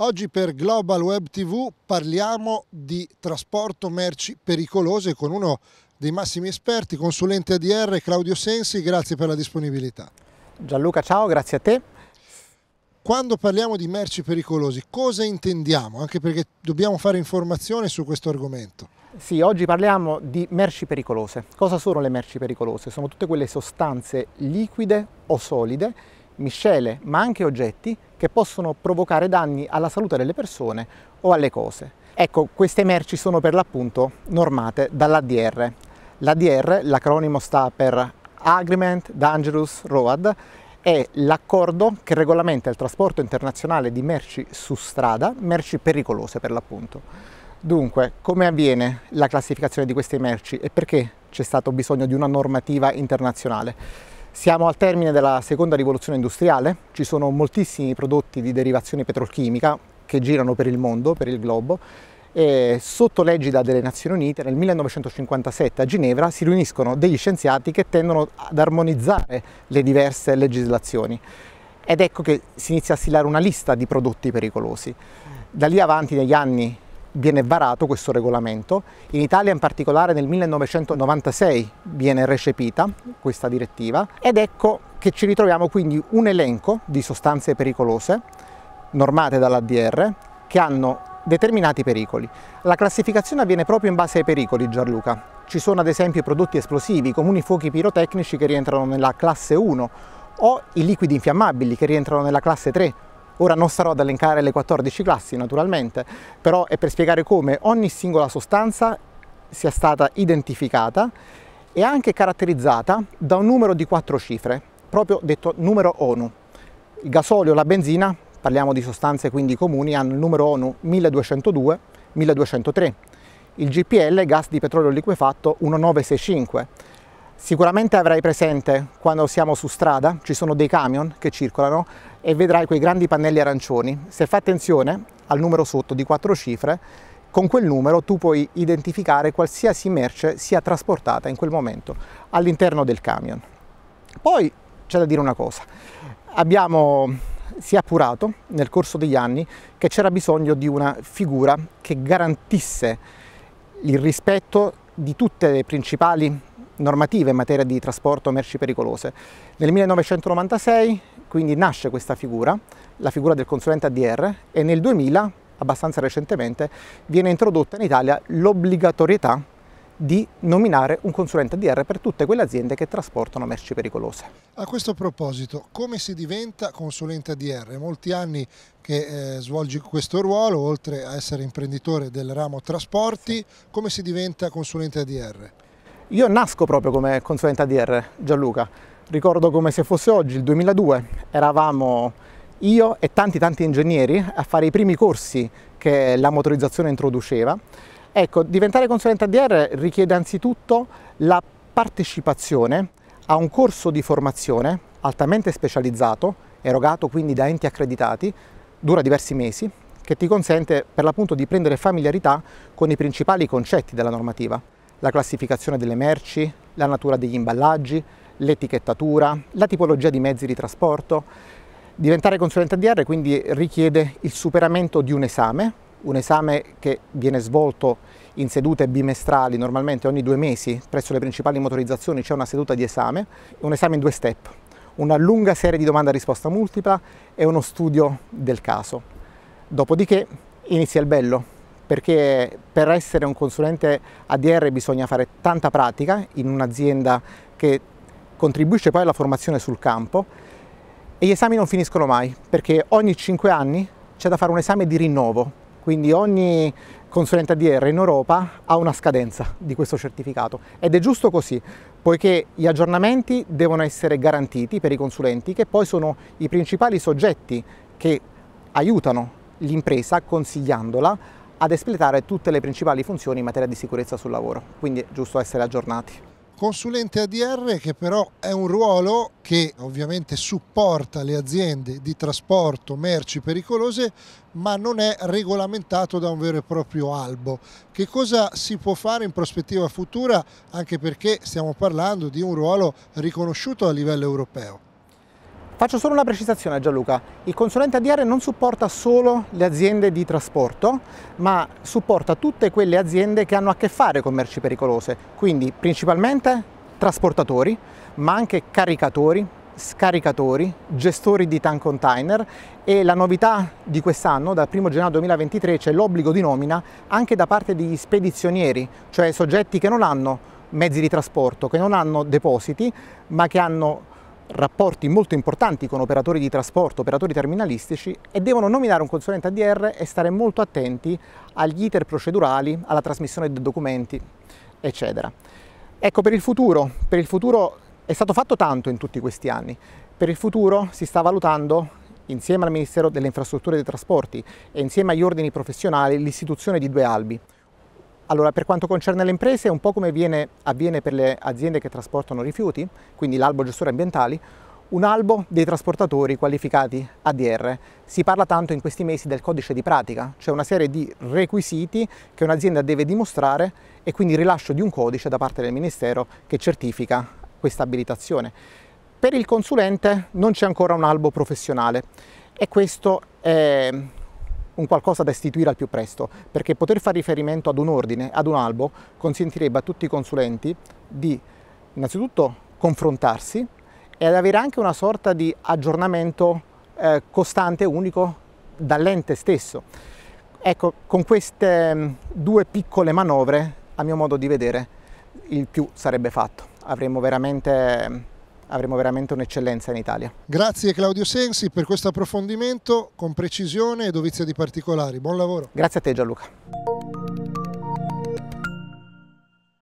Oggi per Global Web TV parliamo di trasporto merci pericolose con uno dei massimi esperti, consulente ADR Claudio Sensi, grazie per la disponibilità. Gianluca, ciao, grazie a te. Quando parliamo di merci pericolosi, cosa intendiamo? Anche perché dobbiamo fare informazione su questo argomento. Sì, oggi parliamo di merci pericolose. Cosa sono le merci pericolose? Sono tutte quelle sostanze liquide o solide miscele, ma anche oggetti che possono provocare danni alla salute delle persone o alle cose. Ecco, queste merci sono per l'appunto normate dall'ADR. L'ADR, l'acronimo sta per Agreement Dangerous Road, è l'accordo che regolamenta il trasporto internazionale di merci su strada, merci pericolose per l'appunto. Dunque, come avviene la classificazione di queste merci e perché c'è stato bisogno di una normativa internazionale? Siamo al termine della seconda rivoluzione industriale, ci sono moltissimi prodotti di derivazione petrolchimica che girano per il mondo, per il globo, e sotto l'egida delle Nazioni Unite nel 1957 a Ginevra si riuniscono degli scienziati che tendono ad armonizzare le diverse legislazioni ed ecco che si inizia a stilare una lista di prodotti pericolosi. Da lì avanti negli anni viene varato questo regolamento, in Italia in particolare nel 1996 viene recepita questa direttiva ed ecco che ci ritroviamo quindi un elenco di sostanze pericolose normate dall'ADR che hanno determinati pericoli. La classificazione avviene proprio in base ai pericoli Gianluca. Ci sono ad esempio i prodotti esplosivi, i comuni fuochi pirotecnici che rientrano nella classe 1 o i liquidi infiammabili che rientrano nella classe 3 Ora non starò ad elencare le 14 classi naturalmente, però è per spiegare come ogni singola sostanza sia stata identificata e anche caratterizzata da un numero di quattro cifre, proprio detto numero ONU. Il gasolio, e la benzina, parliamo di sostanze quindi comuni, hanno il numero ONU 1202-1203. Il GPL, gas di petrolio liquefatto, 1965 Sicuramente avrai presente quando siamo su strada, ci sono dei camion che circolano e vedrai quei grandi pannelli arancioni. Se fai attenzione al numero sotto di quattro cifre, con quel numero tu puoi identificare qualsiasi merce sia trasportata in quel momento all'interno del camion. Poi c'è da dire una cosa, abbiamo si è appurato nel corso degli anni che c'era bisogno di una figura che garantisse il rispetto di tutte le principali normative in materia di trasporto merci pericolose. Nel 1996 quindi nasce questa figura, la figura del consulente ADR e nel 2000, abbastanza recentemente, viene introdotta in Italia l'obbligatorietà di nominare un consulente ADR per tutte quelle aziende che trasportano merci pericolose. A questo proposito, come si diventa consulente ADR? Molti anni che eh, svolgi questo ruolo, oltre a essere imprenditore del ramo trasporti, come si diventa consulente ADR? Io nasco proprio come consulente ADR, Gianluca. Ricordo come se fosse oggi, il 2002, eravamo io e tanti tanti ingegneri a fare i primi corsi che la motorizzazione introduceva. Ecco, diventare consulente ADR richiede anzitutto la partecipazione a un corso di formazione altamente specializzato, erogato quindi da enti accreditati, dura diversi mesi, che ti consente per l'appunto di prendere familiarità con i principali concetti della normativa la classificazione delle merci, la natura degli imballaggi, l'etichettatura, la tipologia di mezzi di trasporto. Diventare consulente ADR quindi richiede il superamento di un esame, un esame che viene svolto in sedute bimestrali, normalmente ogni due mesi presso le principali motorizzazioni c'è una seduta di esame, un esame in due step, una lunga serie di domande a risposta multipla e uno studio del caso. Dopodiché inizia il bello, perché per essere un consulente ADR bisogna fare tanta pratica in un'azienda che contribuisce poi alla formazione sul campo e gli esami non finiscono mai perché ogni 5 anni c'è da fare un esame di rinnovo quindi ogni consulente ADR in Europa ha una scadenza di questo certificato ed è giusto così, poiché gli aggiornamenti devono essere garantiti per i consulenti che poi sono i principali soggetti che aiutano l'impresa consigliandola ad espletare tutte le principali funzioni in materia di sicurezza sul lavoro, quindi è giusto essere aggiornati consulente ADR che però è un ruolo che ovviamente supporta le aziende di trasporto merci pericolose ma non è regolamentato da un vero e proprio albo. Che cosa si può fare in prospettiva futura anche perché stiamo parlando di un ruolo riconosciuto a livello europeo? Faccio solo una precisazione Gianluca, il consulente ADR non supporta solo le aziende di trasporto, ma supporta tutte quelle aziende che hanno a che fare con merci pericolose, quindi principalmente trasportatori, ma anche caricatori, scaricatori, gestori di tank container e la novità di quest'anno, dal 1 gennaio 2023, c'è l'obbligo di nomina anche da parte degli spedizionieri, cioè soggetti che non hanno mezzi di trasporto, che non hanno depositi, ma che hanno rapporti molto importanti con operatori di trasporto, operatori terminalistici e devono nominare un consulente ADR e stare molto attenti agli iter procedurali, alla trasmissione dei documenti, eccetera. Ecco, per il futuro, per il futuro è stato fatto tanto in tutti questi anni. Per il futuro si sta valutando insieme al Ministero delle Infrastrutture e dei Trasporti e insieme agli ordini professionali l'istituzione di due albi. Allora, per quanto concerne le imprese, è un po' come viene, avviene per le aziende che trasportano rifiuti, quindi l'albo gestore ambientali, un albo dei trasportatori qualificati ADR. Si parla tanto in questi mesi del codice di pratica, cioè una serie di requisiti che un'azienda deve dimostrare e quindi il rilascio di un codice da parte del Ministero che certifica questa abilitazione. Per il consulente non c'è ancora un albo professionale e questo è un qualcosa da istituire al più presto, perché poter fare riferimento ad un ordine, ad un albo, consentirebbe a tutti i consulenti di innanzitutto confrontarsi e ad avere anche una sorta di aggiornamento eh, costante, unico dall'ente stesso. Ecco, con queste mm, due piccole manovre, a mio modo di vedere, il più sarebbe fatto. Avremmo veramente mm, avremo veramente un'eccellenza in Italia. Grazie Claudio Sensi per questo approfondimento con precisione e dovizia di particolari. Buon lavoro. Grazie a te Gianluca.